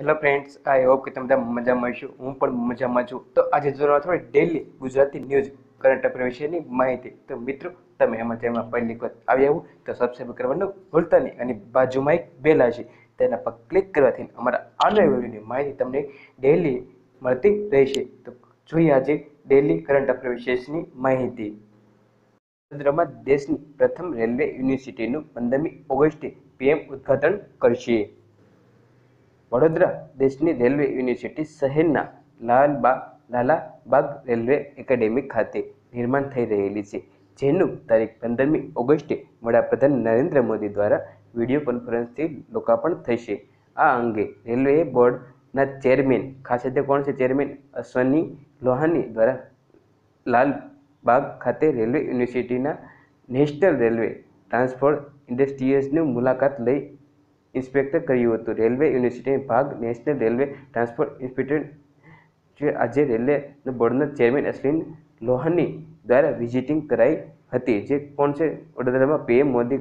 hello friends I hope કે તમે બધા મજામાં છો હું પણ મજામાં છું તો આજે જોવા થોડી daily Gujarati news current affair વિશેની માહિતી તો મિત્રો તમે એમાં જેમાં પહેલી વખત આવી આવું તો સબસ્ક્રાઈબ કરવાનું ભૂલતા નહીં અને બાજુમાં એક બેલ હશે તેના પર ક્લિક કરવાથી અમારા આના વિડીયોની માહિતી તમને ડેલી મળતી રહેશે તો જોઈએ આજે ડેલી કરંટ અફેર વિશેષની માહિતી વડોદરામાં દેશની પ્રથમ રેલવે યુનિવર્સિટીનું પંદરમી ઓગસ્ટે પીએમ ઉદ્ઘાટન કરશે વડોદરા દેશની રેલવે યુનિવર્સિટી શહેરના લાલબા લાલાબાગ રેલવે એકેડેમી ખાતે નિર્માણ થઈ રહેલી છે જેનું તારીખ પંદરમી ઓગસ્ટે વડાપ્રધાન નરેન્દ્ર મોદી દ્વારા વિડીયો કોન્ફરન્સથી લોકાર્પણ થશે આ અંગે રેલવે બોર્ડના ચેરમેન ખાસ તે કોણ છે ચેરમેન અશ્વની લોહાની દ્વારા લાલબાગ ખાતે રેલવે યુનિવર્સિટીના નેશનલ રેલવે ટ્રાન્સપોર્ટ ઇન્ડસ્ટ્રીઝની મુલાકાત લઈ ઇન્સ્પેક્ટર કર્યું હતું રેલવે યુનિવર્સિટીનો ભાગ નેશનલ રેલવે ટ્રાન્સપોર્ટ ઇન્સ્ટિટ્યૂટ જે આજે રેલવે બોર્ડના ચેરમેન અશ્વિન લોહાની દ્વારા વિઝિટિંગ કરાઈ હતી જે કોણ છે વડોદરામાં પીએમ મોદી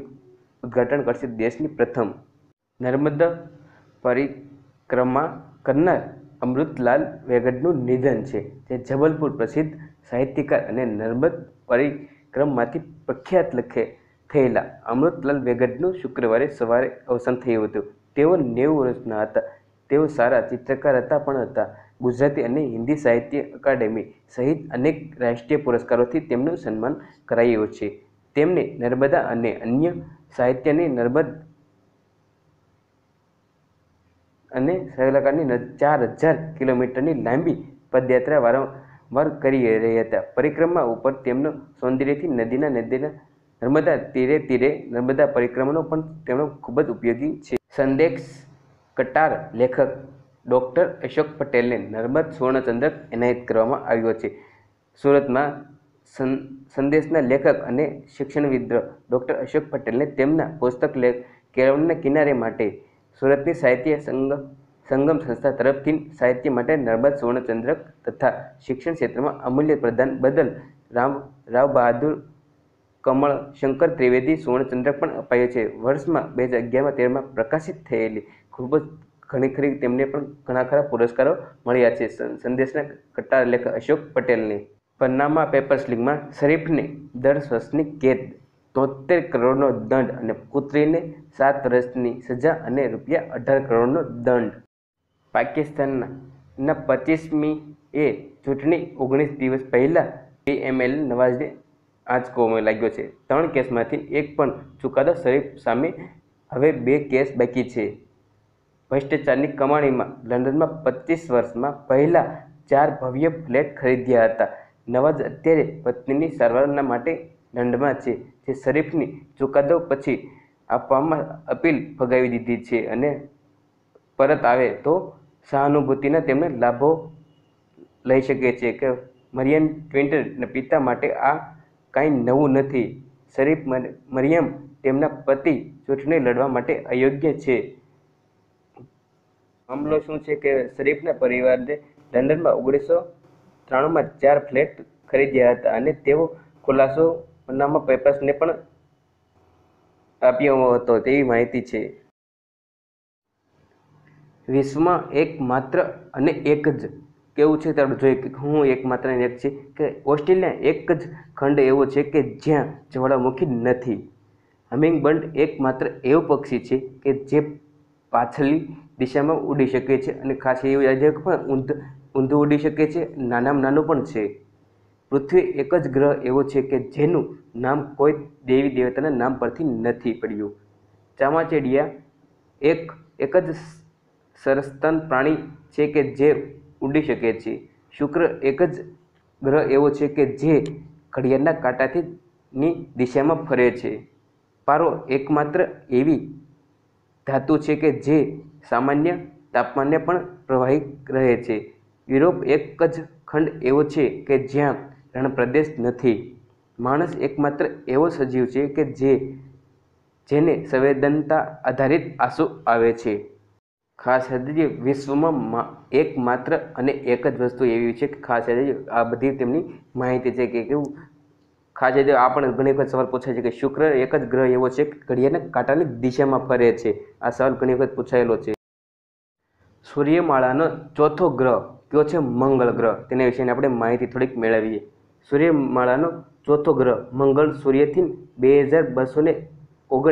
ઉદ્ઘાટન કરશે દેશની પ્રથમ નર્મદા પરિક્રમા કરનાર અમૃતલાલ વેગડનું નિધન છે જે જબલપુર પ્રસિદ્ધ સાહિત્યકાર અને નર્મદ પરિક્રમમાંથી પ્રખ્યાત લખે થયેલા અમૃતલાલ વેગડનું શુક્રવારે સવારે અવસાન થયું હતું તેઓ નેવું વર્ષના હતા તેઓ સારા ચિત્રકાર હતા પણ હતા ગુજરાતી અને હિન્દી સાહિત્ય અકાડેમી સહિત અનેક રાષ્ટ્રીય પુરસ્કારોથી તેમનું સન્માન કરાયું છે તેમને નર્મદા અને અન્ય સાહિત્યની નર્મદ અને સહલાકારની ચાર હજાર કિલોમીટરની લાંબી પદયાત્રા વારંવાર કરી રહ્યા હતા પરિક્રમા ઉપર તેમનો સૌંદર્યથી નદીના નદીના નર્મદા તીરે તીરે નર્મદા પરિક્રમાનો પણ તેમનો ખૂબ જ ઉપયોગી છે સંદેશ કટાર લેખક ડૉક્ટર અશોક પટેલને નર્મદ સુવર્ણચંદ્રક એનાયત કરવામાં આવ્યો છે સુરતમાં સં સંદેશના લેખક અને શિક્ષણવિદ ડૉક્ટર અશોક પટેલને તેમના પુસ્તક લેખ કેળવણીના કિનારે માટે સુરતની સાહિત્ય સંગમ સંગમ સંસ્થા તરફથી સાહિત્ય માટે નર્મદ સુવર્ણચંદ્રક તથા શિક્ષણ ક્ષેત્રમાં અમૂલ્ય પ્રદાન બદલ રામ રાવ બહાદુર કમળ શંકર ત્રિવેદી સુવર્ણચંદ્રક પણ અપાયો છે વર્ષમાં બે હજાર અગિયારમાં તેરમાં પ્રકાશિત થયેલી ખૂબ જ ઘણી ખરી તેમને પણ ઘણા ખરા પુરસ્કારો મળ્યા છે સંદેશના કટ્ટાર લેખ અશોક પટેલને પન્નામા પેપર્સ લીગમાં શરીફને દર વર્ષની કેદ તોતેર કરોડનો દંડ અને પુત્રીને સાત વર્ષની સજા અને રૂપિયા અઢાર કરોડનો દંડ પાકિસ્તાનના પચીસમી એ ચૂંટણી ઓગણીસ દિવસ પહેલાં પીએમએલ નવાઝને આંચકો લાગ્યો છે ત્રણ કેસમાંથી એક પણ ચુકાદા શરીફ સામે હવે બે કેસ બાકી છે ભ્રષ્ટાચારની કમાણીમાં લંડનમાં પચીસ વર્ષમાં પહેલાં ચાર ભવ્ય ફ્લેટ ખરીદ્યા હતા નવાજ અત્યારે પત્નીની સારવારના માટે દંડમાં છે જે શરીફની ચુકાદો પછી આપવામાં અપીલ ફગાવી દીધી છે અને પરત આવે તો સહાનુભૂતિના તેમને લાભો લઈ શકે છે કે મરિયન ટ્વિન્ટરના પિતા માટે આ કાંઈ નવું નથી શરીફ મરિયમ તેમના પતિ ચૂંટણી લડવા માટે અયોગ્ય છે મામલો શું છે કે શરીફના પરિવારને લંડનમાં ઓગણીસો ત્રાણુંમાં ચાર ફ્લેટ ખરીદ્યા હતા અને તેઓ ખુલાસો પનામા પેપર્સને પણ આપ્યો હતો તેવી માહિતી છે વિશ્વમાં એક માત્ર અને એક જ કેવું છે તે આપણે જોઈએ કે હું એકમાત્ર એક છે કે ઓસ્ટ્રેલિયા એક જ ખંડ એવો છે કે જ્યાં જ્વાળામુખી નથી હમિંગબર્ડ એક માત્ર એવું પક્ષી છે કે જે પાછલી દિશામાં ઉડી શકે છે અને ખાસ એવું યાદ છે પણ ઊંધ ઊંધું ઉડી શકે છે નાનામાં નાનું પણ છે પૃથ્વી એક જ ગ્રહ એવો છે કે જેનું નામ કોઈ દેવી દેવતાના નામ પરથી નથી પડ્યું ચામાચેડિયા એક એક જ સરસ્તન પ્રાણી છે કે જે ઉડી શકે છે શુક્ર એક જ ગ્રહ એવો છે કે જે ઘડિયાળના કાંટાથી ની દિશામાં ફરે છે પારો એકમાત્ર એવી ધાતુ છે કે જે સામાન્ય તાપમાને પણ પ્રવાહી રહે છે યુરોપ એક જ ખંડ એવો છે કે જ્યાં રણપ્રદેશ નથી માણસ એકમાત્ર એવો સજીવ છે કે જે જેને સંવેદનતા આધારિત આંસુ આવે છે ખાસ યાદ વિશ્વમાં એકમાત્ર અને એક જ વસ્તુ એવી છે કે ખાસ યાદ આ બધી તેમની માહિતી છે કે કેવું ખાસ યાદ આપણને ઘણી વખત સવાલ પૂછાય છે કે શુક્ર એક જ ગ્રહ એવો છે કે ઘડિયાળના કાંટાની દિશામાં ફરે છે આ સવાલ ઘણી વખત પૂછાયેલો છે સૂર્યમાળાનો ચોથો ગ્રહ કયો છે મંગળ ગ્રહ તેના વિશેની આપણે માહિતી થોડીક મેળવીએ સૂર્યમાળાનો ચોથો ગ્રહ મંગળ સૂર્યથી બે હજાર બસો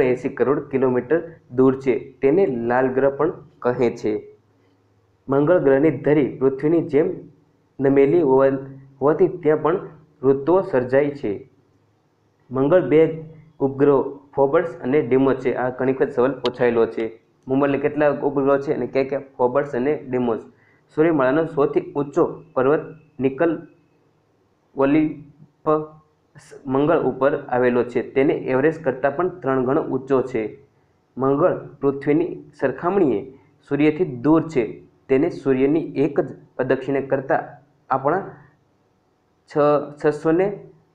એંસી કરોડ કિલોમીટર દૂર છે તેને લાલ ગ્રહ પણ કહે છે મંગળ ગ્રહની ધરી પૃથ્વીની જેમ નમેલી હોવાથી ત્યાં પણ ઋતુઓ સર્જાય છે મંગળ બે ઉપગ્રહો ફોબર્સ અને ડેમો છે આ ઘણી વખત સવાલ પૂછાયેલો છે મુંબઈના કેટલા ઉપગ્રહો છે અને ક્યાં ક્યાં ફોબર્સ અને ડેમોસ સૂર્યમાળાનો સૌથી ઊંચો પર્વત નિકલ ઓલિપ મંગળ ઉપર આવેલો છે તેને એવરેસ્ટ કરતાં પણ ત્રણ ગણો ઊંચો છે મંગળ પૃથ્વીની સરખામણીએ સૂર્યથી દૂર છે તેને સૂર્યની એક જ પ્રદક્ષિણે કરતાં આપણા છ છસો ને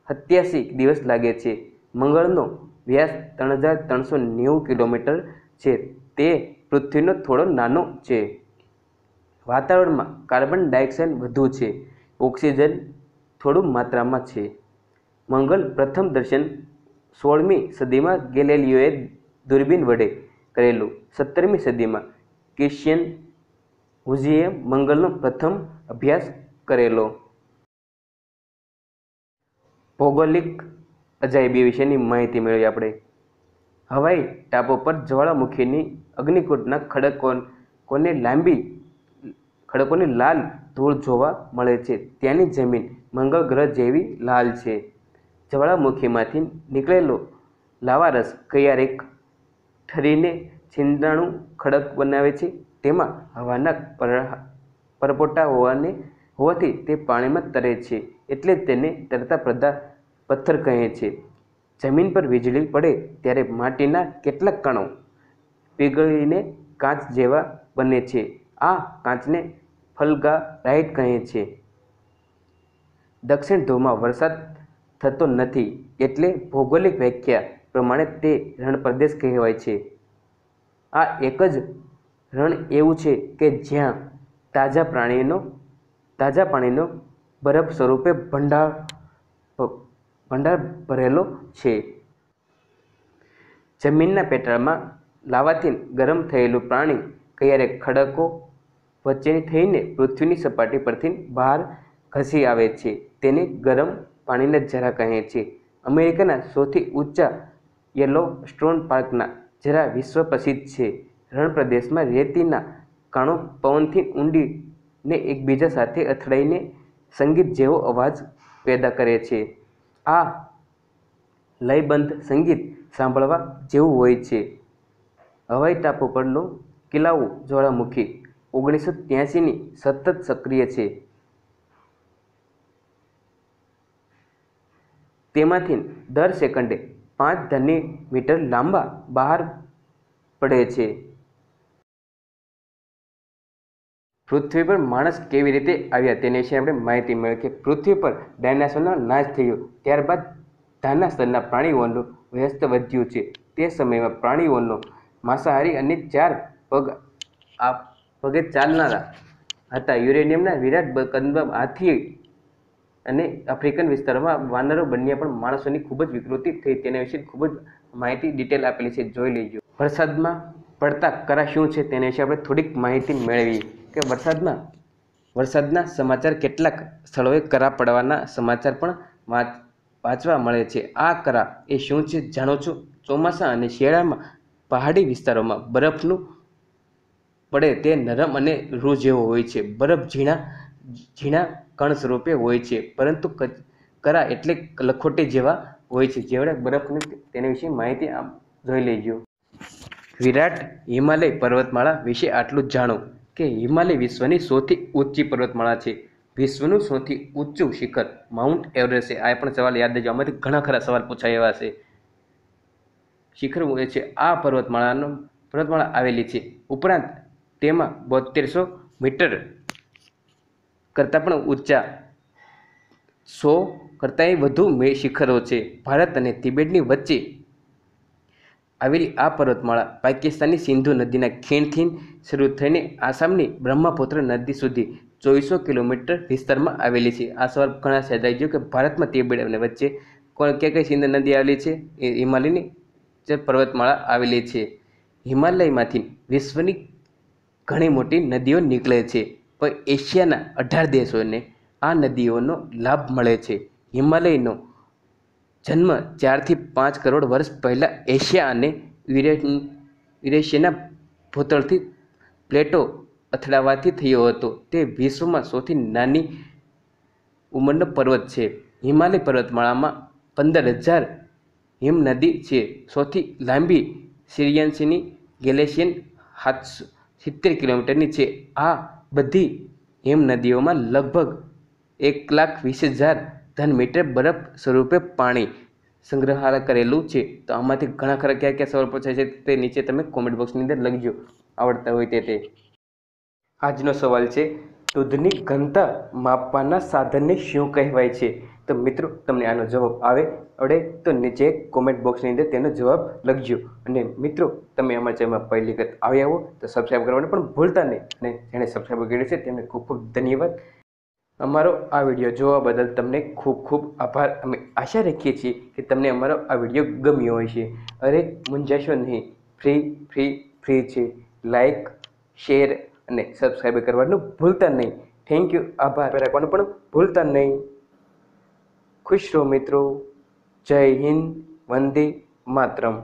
સત્યાસી દિવસ લાગે છે મંગળનો વ્યાસ ત્રણ હજાર ત્રણસો નેવું કિલોમીટર છે તે પૃથ્વીનો થોડો નાનો છે વાતાવરણમાં કાર્બન ડાયોક્સાઇડ વધુ છે ઓક્સિજન થોડું માત્રામાં છે મંગળ પ્રથમ દર્શન સોળમી સદીમાં ગેલેલિયોએ દૂરબીન વડે કરેલું સત્તરમી સદીમાં કેશિયન હુઝીએ મંગળનો પ્રથમ અભ્યાસ કરેલો ભૌગોલિક અજાયબી વિશેની માહિતી મેળવી આપણે હવાઈ ટાપો પર જ્વાળામુખીની અગ્નિકૂટના ખડકો કોને લાંબી ખડકોની લાલ ધૂળ જોવા મળે છે ત્યાંની જમીન મંગળ ગ્રહ જેવી લાલ છે જ્વાળામુખીમાંથી નીકળેલો લાવારસ કયારેક ઠરીને છિંદાણું ખડક બનાવે છે તેમાં હવાના પરપોટા હોવાને હોવાથી તે પાણીમાં તરે છે એટલે તેને તરતા પ્રદા પથ્થર કહે છે જમીન પર વીજળી પડે ત્યારે માટીના કેટલાક કણો પીગળીને કાચ જેવા બને છે આ કાચને ફલગા રાઈટ કહે છે દક્ષિણ ધ્રુવમાં વરસાદ થતો નથી એટલે ભૌગોલિક વ્યાખ્યા પ્રમાણે તે રણપ્રદેશ કહેવાય છે આ એક જ રણ એવું છે કે જ્યાં તાજા પ્રાણીનો તાજા પાણીનો બરફ સ્વરૂપે ભંડાર ભંડાર ભરેલો છે જમીનના પેટાળમાં લાવાથી ગરમ થયેલું પ્રાણી ક્યારેક ખડકો વચ્ચેની થઈને પૃથ્વીની સપાટી પરથી બહાર ઘસી આવે છે તેને ગરમ પાણીના જરા કહે છે અમેરિકાના સૌથી ઊંચા યલો સ્ટોન પાર્કના જરા વિશ્વ પ્રસિદ્ધ છે રણપ્રદેશમાં પ્રદેશમાં રેતીના કણો પવનથી ઊંડીને એકબીજા સાથે અથડાઈને સંગીત જેવો અવાજ પેદા કરે છે આ લયબંધ સંગીત સાંભળવા જેવું હોય છે હવાઈ ટાપુ પરનો કિલ્લાઓ જ્વાળામુખી ઓગણીસો ત્યાસીની સતત સક્રિય છે તેમાંથી દર સેકન્ડે પાંચ ધને મીટર લાંબા બહાર પડે છે પૃથ્વી પર માણસ કેવી રીતે આવ્યા તેની વિશે આપણે માહિતી મળી કે પૃથ્વી પર ડાયનાસોરનો નાશ થયો ત્યારબાદ ધાના સ્તરના પ્રાણીઓનું વ્યસ્ત વધ્યું છે તે સમયમાં પ્રાણીઓનો માંસાહારી અને ચાર પગ આ પગે ચાલનારા હતા યુરેનિયમના વિરાટ કંદમ હાથી અને આફ્રિકન વિસ્તારમાં વાનરો બન્યા પણ માણસોની ખૂબ જ વિકૃતિ થઈ તેના વિશે ખૂબ જ માહિતી ડિટેલ આપેલી છે જોઈ લેજો વરસાદમાં પડતા કરા શું છે તેના વિશે આપણે થોડીક માહિતી મેળવીએ કે વરસાદમાં વરસાદના સમાચાર કેટલાક સ્થળોએ કરા પડવાના સમાચાર પણ વાંચવા મળે છે આ કરા એ શું છે જાણો છો ચોમાસા અને શિયાળામાં પહાડી વિસ્તારોમાં બરફનું પડે તે નરમ અને રૂ જેવો હોય છે બરફ ઝીણા ઝીણા કણ સ્વરૂપે હોય છે પરંતુ કરા એટલે લખોટી જેવા હોય છે જેવડે બરફની તેના વિશે માહિતી આપ જોઈ લેજો વિરાટ હિમાલય પર્વતમાળા વિશે આટલું જ જાણો કે હિમાલય વિશ્વની સૌથી ઊંચી પર્વતમાળા છે વિશ્વનું સૌથી ઊંચું શિખર માઉન્ટ એવરેસ્ટ છે આ પણ સવાલ યાદ રહેજો આમાંથી ઘણા ખરા સવાલ પૂછાય એવા છે શિખર છે આ પર્વતમાળાનો પર્વતમાળા આવેલી છે ઉપરાંત તેમાં બોતેરસો મીટર કરતાં પણ ઊંચા સો કરતાંય વધુ મે શિખરો છે ભારત અને તિબેટની વચ્ચે આવેલી આ પર્વતમાળા પાકિસ્તાનની સિંધુ નદીના ખીણથી શરૂ થઈને આસામની બ્રહ્મપુત્ર નદી સુધી ચોવીસો કિલોમીટર વિસ્તારમાં આવેલી છે આ સવાલ ઘણા સહેજાઈ ગયો કે ભારતમાં તિબેટ અને વચ્ચે કોણ ક્યાં કઈ સિંધુ નદી આવેલી છે એ હિમાલયની જે પર્વતમાળા આવેલી છે હિમાલયમાંથી વિશ્વની ઘણી મોટી નદીઓ નીકળે છે પણ એશિયાના અઢાર દેશોને આ નદીઓનો લાભ મળે છે હિમાલયનો જન્મ ચારથી પાંચ કરોડ વર્ષ પહેલાં એશિયા અને યુરેશિયાના ભૂતળથી પ્લેટો અથડાવાથી થયો હતો તે વિશ્વમાં સૌથી નાની ઉંમરનો પર્વત છે હિમાલય પર્વતમાળામાં પંદર હજાર હિમનદી છે સૌથી લાંબી સિરિયન્સીની ગેલેશિયન સાતસો સિત્તેર કિલોમીટરની છે આ બધી હિમ નદીઓમાં લગભગ એક લાખ વીસ હજાર ધન મીટર બરફ સ્વરૂપે પાણી સંગ્રહાર કરેલું છે તો આમાંથી ઘણા ખરા ક્યાં ક્યાં સવાલ પૂછાય છે તે નીચે તમે કોમેન્ટ બોક્સની અંદર લખજો આવડતા હોય તે તે આજનો સવાલ છે દૂધની ઘનતા માપવાના સાધનને શું કહેવાય છે તો મિત્રો તમને આનો જવાબ આવે અડે તો નીચે કોમેન્ટ બોક્સની અંદર તેનો જવાબ લખજો અને મિત્રો તમે અમારા ચેનલમાં પહેલી વખત આવ્યા આવો તો સબસ્ક્રાઈબ કરવાનું પણ ભૂલતા નહીં અને જેણે સબસ્ક્રાઈબ કર્યું છે તેમને ખૂબ ખૂબ ધન્યવાદ અમારો આ વિડીયો જોવા બદલ તમને ખૂબ ખૂબ આભાર અમે આશા રાખીએ છીએ કે તમને અમારો આ વિડીયો ગમ્યો હોય છે અરે મૂંઝાશો નહીં ફ્રી ફ્રી ફ્રી છે લાઇક શેર અને સબસ્ક્રાઈબ કરવાનું ભૂલતા નહીં થેન્ક યુ આભાર રાખવાનું પણ ભૂલતા નહીં ખુશ રહો મિત્રો જય હિન્દ વંદે માતરમ